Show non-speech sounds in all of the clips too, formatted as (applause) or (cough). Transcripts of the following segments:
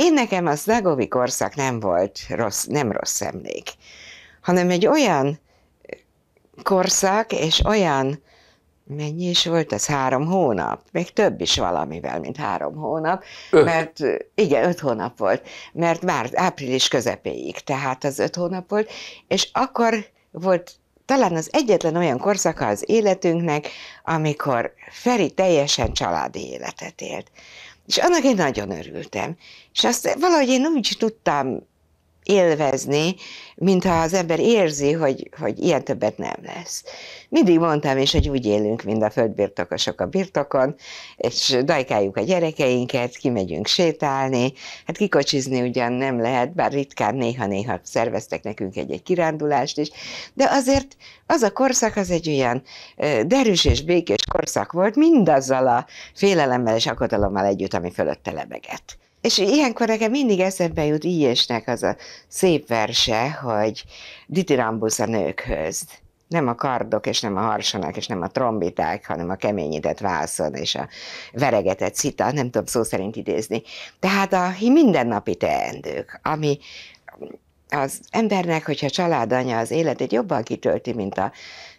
Én nekem a szlágovi korszak nem volt rossz, nem rossz emlék, hanem egy olyan korszak és olyan, mennyi is volt ez, három hónap, még több is valamivel, mint három hónap, öt. mert igen, öt hónap volt, mert már április közepéig, tehát az öt hónap volt, és akkor volt talán az egyetlen olyan korszaka az életünknek, amikor Feri teljesen családi életet élt. És annak én nagyon örültem. És azt valahogy én úgy tudtam élvezni, mintha az ember érzi, hogy, hogy ilyen többet nem lesz. Mindig mondtam is, hogy úgy élünk, mint a földbirtokosok a birtokon, és dajkáljuk a gyerekeinket, kimegyünk sétálni, hát kikocsizni ugyan nem lehet, bár ritkán néha-néha szerveztek nekünk egy-egy kirándulást is, de azért az a korszak az egy olyan derűs és békés korszak volt, mindazzal a félelemmel és akadalommal együtt, ami fölötte lebegett. És ilyenkor nekem mindig eszembe jut ilyesnek az a szép verse, hogy ditirambusz a nőkhöz. Nem a kardok, és nem a harsonák és nem a trombiták, hanem a keményített vászon, és a veregetett szita, nem tudom szó szerint idézni. Tehát a mindennapi teendők, ami, az embernek, hogyha családanya az életét jobban kitölti, mint a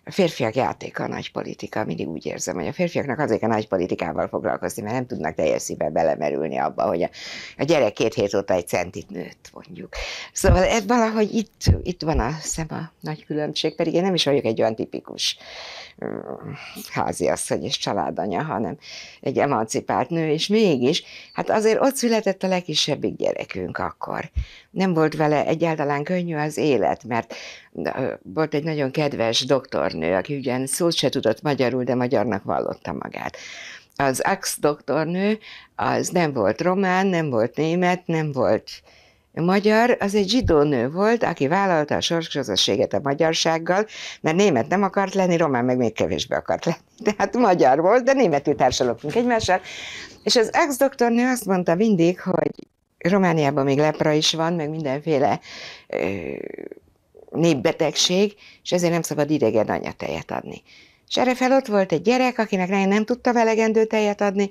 férfiak játéka a nagy politika. Mindig úgy érzem, hogy a férfiaknak azért a nagy politikával foglalkozni, mert nem tudnak teljes szívvel belemerülni abba, hogy a, a gyerek két hét óta egy centit nőtt, mondjuk. Szóval ez valahogy itt, itt van a szem a nagy különbség, pedig én nem is vagyok egy olyan tipikus háziasszony és családanya, hanem egy emancipált nő, és mégis, hát azért ott született a legkisebbik gyerekünk akkor. Nem volt vele egyáltalán könnyű az élet, mert volt egy nagyon kedves doktornő, aki ugyan szót se tudott magyarul, de magyarnak vallotta magát az ex doktornő, az nem volt román, nem volt német, nem volt magyar az egy zsidó nő volt, aki vállalta a sorsközösséget a magyarsággal, mert német nem akart lenni, román meg még kevésbé akart lenni. (laughs) Tehát magyar volt, de németül társalogtunk egymással. És az ex-doktornő azt mondta mindig, hogy Romániában még lepra is van, meg mindenféle népbetegség, és ezért nem szabad idegen anyatejet adni. És erre fel ott volt egy gyerek, akinek nem tudta elegendő tejet adni,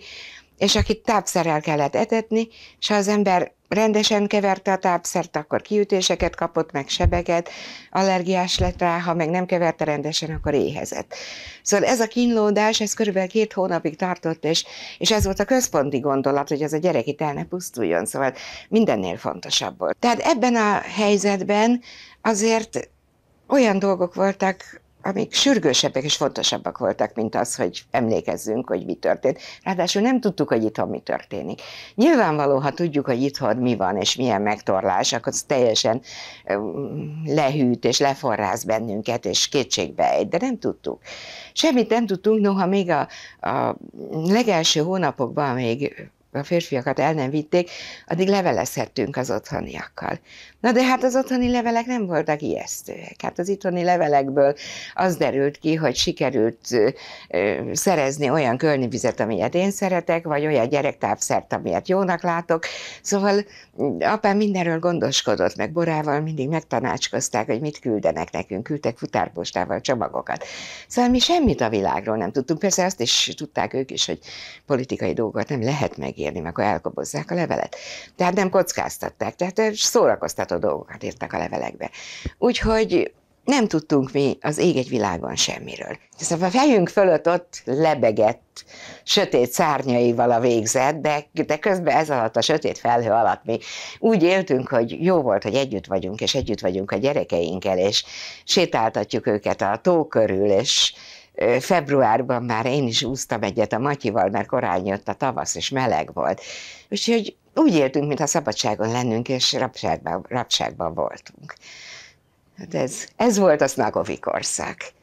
és akit tápszerrel kellett etetni, és ha az ember rendesen keverte a tápszert, akkor kiütéseket kapott, meg sebeget, allergiás lett rá, ha meg nem keverte rendesen, akkor éhezett. Szóval ez a kínlódás, ez körülbelül két hónapig tartott, és, és ez volt a központi gondolat, hogy az a gyerek itt el ne pusztuljon, szóval mindennél fontosabb volt. Tehát ebben a helyzetben azért olyan dolgok voltak, amik sürgősebbek és fontosabbak voltak, mint az, hogy emlékezzünk, hogy mi történt. Ráadásul nem tudtuk, hogy itthon mi történik. Nyilvánvaló, ha tudjuk, hogy itthon mi van és milyen megtorlás, akkor az teljesen lehűt és leforráz bennünket, és kétségbe egy, de nem tudtuk. Semmit nem tudtunk, noha még a, a legelső hónapokban még a férfiakat el nem vitték, addig levelezhettünk az otthoniakkal. Na de hát az otthoni levelek nem voltak ijesztőek. Hát az itthoni levelekből az derült ki, hogy sikerült ö, szerezni olyan kölnivizet, amilyet én szeretek, vagy olyan gyerektápszert, amilyet jónak látok. Szóval apám mindenről gondoskodott, meg Borával mindig megtanácskozták, hogy mit küldenek nekünk, küldtek futárpostával csomagokat. Szóval mi semmit a világról nem tudtunk. Persze azt is tudták ők is, hogy politikai dolgokat nem lehet meg megírni, meg akkor elkobozzák a levelet. Tehát nem kockáztatták, tehát eh, szórakoztató dolgokat írtak a levelekbe. Úgyhogy nem tudtunk mi az ég egy világon semmiről. Szóval a fejünk fölött ott lebegett sötét szárnyaival a végzet, de, de közben ez alatt a sötét felhő alatt mi úgy éltünk, hogy jó volt, hogy együtt vagyunk, és együtt vagyunk a gyerekeinkkel, és sétáltatjuk őket a tó körül, és februárban már én is úsztam egyet a Matyival, mert korán jött a tavasz, és meleg volt. Úgyhogy úgy éltünk, mintha szabadságon lennünk, és rabságban, rabságban voltunk. Hát ez, ez volt a Snagovi korszak.